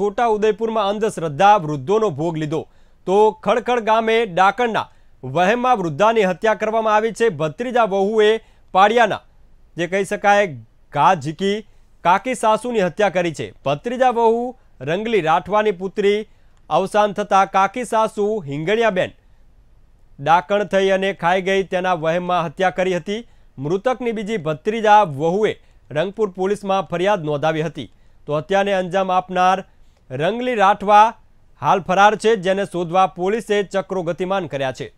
છોટા ઉદયપુરમાં અંધશ્રદ્ધા વૃદ્ધોનો ભોગ લીધો તો ખડખડ ગામે ડાકણના વહેમમાં વૃદ્ધાની હત્યા કરવામાં આવી છે ભત્રીજા વહુએ પાડિયાના જે કહી શકાય ઘા ઝીકી કાકી સાસુની હત્યા કરી છે ભત્રીજા વહુ રંગલી રાઠવાની પુત્રી અવસાન થતાં કાકી સાસુ હિંગણિયાબેન ડાકણ થઈ અને ખાઈ ગઈ તેના વહેમમાં હત્યા કરી હતી મૃતકની બીજી ભત્રીજા વહુએ રંગપુર પોલીસમાં ફરિયાદ નોંધાવી હતી તો હત્યાને અંજામ આપનાર રંગલી રાઠવા હાલ ફરાર છે જેને શોધવા પોલીસે ચક્રો ગતિમાન કર્યા છે